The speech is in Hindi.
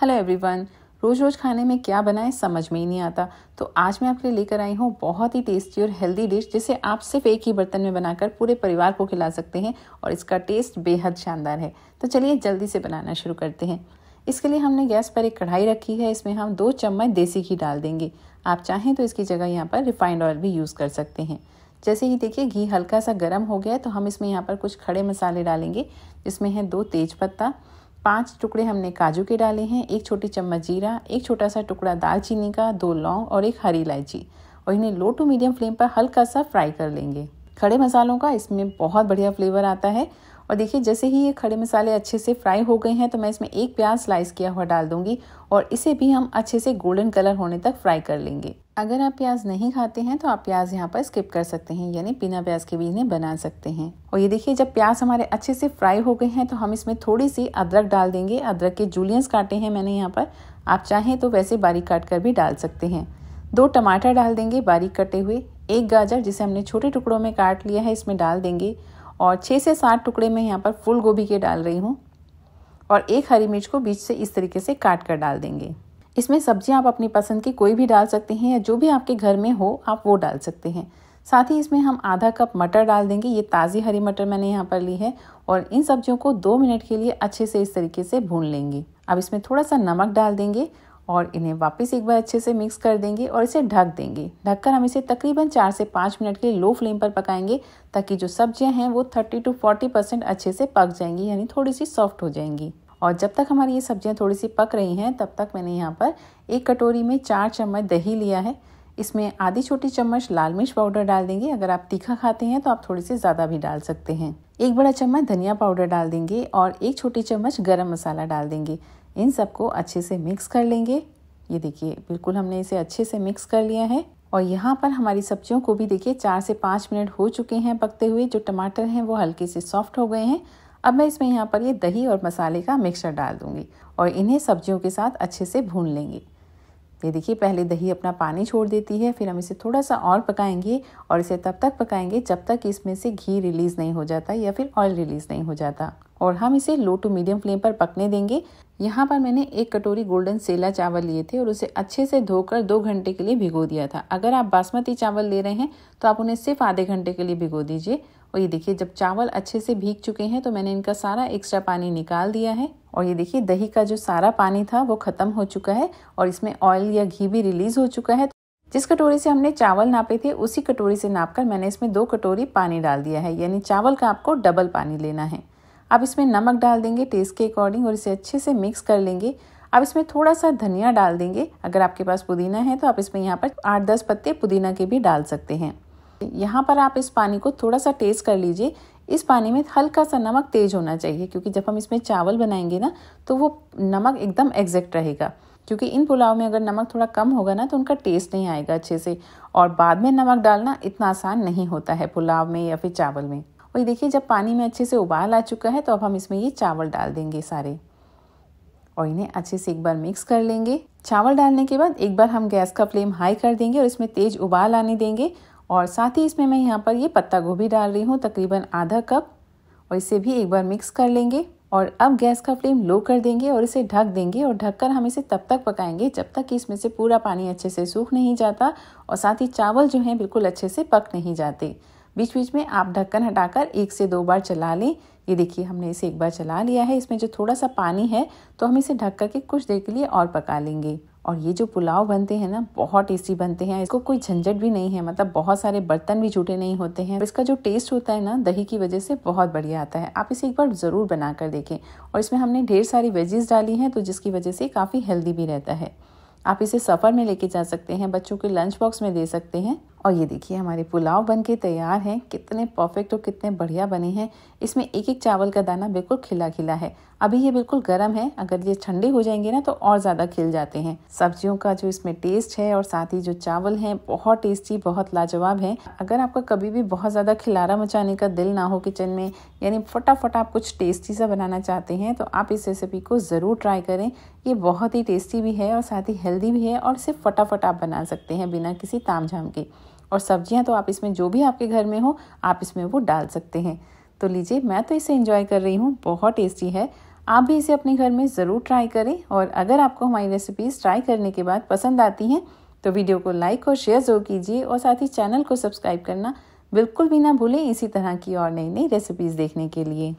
हेलो एवरीवन रोज़ रोज़ खाने में क्या बनाए समझ में ही नहीं आता तो आज मैं आपके लिए लेकर आई हूँ बहुत ही टेस्टी और हेल्दी डिश जिसे आप सिर्फ एक ही बर्तन में बनाकर पूरे परिवार को खिला सकते हैं और इसका टेस्ट बेहद शानदार है तो चलिए जल्दी से बनाना शुरू करते हैं इसके लिए हमने गैस पर एक कढ़ाई रखी है इसमें हम दो चम्मच देसी घी डाल देंगे आप चाहें तो इसकी जगह यहाँ पर रिफाइंड ऑयल भी यूज़ कर सकते हैं जैसे ही देखिए घी हल्का सा गर्म हो गया है तो हम इसमें यहाँ पर कुछ खड़े मसाले डालेंगे इसमें हैं दो तेज पत्ता पाँच टुकड़े हमने काजू के डाले हैं एक छोटी चम्मच जीरा एक छोटा सा टुकड़ा दालचीनी का दो लौंग और एक हरी इलायची और इन्हें लो टू मीडियम फ्लेम पर हल्का सा फ्राई कर लेंगे खड़े मसालों का इसमें बहुत बढ़िया फ्लेवर आता है और देखिए जैसे ही ये खड़े मसाले अच्छे से फ्राई हो गए हैं तो मैं इसमें एक प्याज स्लाइस किया हुआ डाल दूंगी और इसे भी हम अच्छे से गोल्डन कलर होने तक फ्राई कर लेंगे अगर आप प्याज नहीं खाते हैं तो आप प्याज यहाँ पर स्किप कर सकते हैं यानी बिना प्याज के भी इन्हें बना सकते हैं और ये देखिए जब प्याज हमारे अच्छे से फ्राई हो गए हैं तो हम इसमें थोड़ी सी अदरक डाल देंगे अदरक के जूलियंस काटे हैं मैंने यहाँ पर आप चाहें तो वैसे बारीक काट कर भी डाल सकते हैं दो टमाटर डाल देंगे बारीक कटे हुए एक गाजर जिसे हमने छोटे टुकड़ों में काट लिया है इसमें डाल देंगे और छः से सात टुकड़े मैं यहाँ पर फूल गोभी के डाल रही हूँ और एक हरी मिर्च को बीच से इस तरीके से काट कर डाल देंगे इसमें सब्जियाँ आप अपनी पसंद की कोई भी डाल सकते हैं या जो भी आपके घर में हो आप वो डाल सकते हैं साथ ही इसमें हम आधा कप मटर डाल देंगे ये ताज़ी हरी मटर मैंने यहाँ पर ली है और इन सब्जियों को दो मिनट के लिए अच्छे से इस तरीके से भून लेंगे अब इसमें थोड़ा सा नमक डाल देंगे और इन्हें वापस एक बार अच्छे से मिक्स कर देंगे और इसे ढक देंगे ढककर हम इसे तकरीबन चार से पाँच मिनट के लिए लो फ्लेम पर पकाएंगे ताकि जो सब्जियां हैं वो थर्टी टू फोर्टी परसेंट अच्छे से पक जाएंगी यानी थोड़ी सी सॉफ्ट हो जाएंगी और जब तक हमारी ये सब्जियां थोड़ी सी पक रही हैं तब तक मैंने यहाँ पर एक कटोरी में चार चम्मच दही लिया है इसमें आधी छोटी चम्मच लाल मिर्च पाउडर डाल देंगे अगर आप तीखा खाते हैं तो आप थोड़ी सी ज़्यादा भी डाल सकते हैं एक बड़ा चम्मच धनिया पाउडर डाल देंगे और एक छोटी चम्मच गरम मसाला डाल देंगे इन सबको अच्छे से मिक्स कर लेंगे ये देखिए बिल्कुल हमने इसे अच्छे से मिक्स कर लिया है और यहाँ पर हमारी सब्जियों को भी देखिए चार से पाँच मिनट हो चुके हैं पकते हुए जो टमाटर हैं वो हल्के से सॉफ्ट हो गए हैं अब मैं इसमें यहाँ पर ये दही और मसाले का मिक्सचर डाल दूँगी और इन्हें सब्जियों के साथ अच्छे से भून लेंगे ये देखिए पहले दही अपना पानी छोड़ देती है फिर हम इसे थोड़ा सा और पकाएंगे और इसे तब तक पकाएंगे जब तक इसमें से घी रिलीज़ नहीं हो जाता या फिर ऑयल रिलीज़ नहीं हो जाता और हम इसे लो टू मीडियम फ्लेम पर पकने देंगे यहाँ पर मैंने एक कटोरी गोल्डन सेला चावल लिए थे और उसे अच्छे से धोकर दो घंटे के लिए भिगो दिया था अगर आप बासमती चावल ले रहे हैं तो आप उन्हें सिर्फ आधे घंटे के लिए भिगो दीजिए और ये देखिए जब चावल अच्छे से भीग चुके हैं तो मैंने इनका सारा एक्स्ट्रा पानी निकाल दिया है और ये देखिए दही का जो सारा पानी था वो ख़त्म हो चुका है और इसमें ऑयल या घी भी रिलीज़ हो चुका है जिस कटोरी से हमने चावल नापे थे उसी कटोरी से नाप कर मैंने इसमें दो कटोरी पानी डाल दिया है यानी चावल का आपको डबल पानी लेना है अब इसमें नमक डाल देंगे टेस्ट के अकॉर्डिंग और इसे अच्छे से मिक्स कर लेंगे अब इसमें थोड़ा सा धनिया डाल देंगे अगर आपके पास पुदीना है तो आप इसमें यहाँ पर आठ दस पत्ते पुदीना के भी डाल सकते हैं यहाँ पर आप इस पानी को थोड़ा सा टेस्ट कर लीजिए इस पानी में हल्का सा नमक तेज होना चाहिए क्योंकि जब हम इसमें चावल बनाएंगे ना तो वो नमक एकदम एग्जैक्ट रहेगा क्योंकि इन पुलाव में अगर नमक थोड़ा कम होगा ना तो उनका टेस्ट नहीं आएगा अच्छे से और बाद में नमक डालना इतना आसान नहीं होता है पुलाव में या फिर चावल में और देखिए जब पानी में अच्छे से उबाल आ चुका है तो अब हम इसमें ये चावल डाल देंगे सारे और इन्हें अच्छे से एक बार मिक्स कर लेंगे चावल डालने के बाद एक बार हम गैस का फ्लेम हाई कर देंगे और इसमें तेज उबाल आने देंगे और साथ ही इसमें मैं यहाँ पर ये पत्ता गोभी डाल रही हूँ तकरीबन आधा कप और इसे भी एक बार मिक्स कर लेंगे और अब गैस का फ्लेम लो कर देंगे और इसे ढक देंगे और ढककर हम इसे तब तक पकाएंगे जब तक कि इसमें से पूरा पानी अच्छे से सूख नहीं जाता और साथ ही चावल जो हैं बिल्कुल अच्छे से पक नहीं जाते बीच बीच में आप ढक्कन हटाकर एक से दो बार चला लें ये देखिए हमने इसे एक बार चला लिया है इसमें जो थोड़ा सा पानी है तो हम इसे ढक करके कुछ देर के लिए और पका लेंगे और ये जो पुलाव बनते हैं ना बहुत टेस्टी बनते हैं इसको कोई झंझट भी नहीं है मतलब बहुत सारे बर्तन भी छूटे नहीं होते हैं इसका जो टेस्ट होता है ना दही की वजह से बहुत बढ़िया आता है आप इसे एक बार ज़रूर बना कर देखें और इसमें हमने ढेर सारी वेजेस डाली हैं तो जिसकी वजह से काफ़ी हेल्दी भी रहता है आप इसे सफ़र में लेके जा सकते हैं बच्चों के लंच बॉक्स में दे सकते हैं और ये देखिए हमारे पुलाव बन के तैयार हैं कितने परफेक्ट और कितने बढ़िया बने हैं इसमें एक एक चावल का दाना बिल्कुल खिला खिला है अभी ये बिल्कुल गर्म है अगर ये ठंडे हो जाएंगे ना तो और ज़्यादा खिल जाते हैं सब्जियों का जो इसमें टेस्ट है और साथ ही जो चावल हैं बहुत टेस्टी बहुत लाजवाब है अगर आपका कभी भी बहुत ज़्यादा खिलारा मचाने का दिल ना हो किचन में यानी फटाफट आप कुछ टेस्टी सा बनाना चाहते हैं तो आप इस रेसिपी को ज़रूर ट्राई करें ये बहुत ही टेस्टी भी है और साथ ही हेल्दी भी है और इसे फटाफट आप बना सकते हैं बिना किसी ताम झाम के और सब्जियां तो आप इसमें जो भी आपके घर में हो आप इसमें वो डाल सकते हैं तो लीजिए मैं तो इसे इन्जॉय कर रही हूँ बहुत टेस्टी है आप भी इसे अपने घर में ज़रूर ट्राई करें और अगर आपको हमारी रेसिपीज़ ट्राई करने के बाद पसंद आती हैं तो वीडियो को लाइक और शेयर ज़रूर कीजिए और साथ ही चैनल को सब्सक्राइब करना बिल्कुल भी ना भूलें इसी तरह की और नई नई रेसिपीज़ देखने के लिए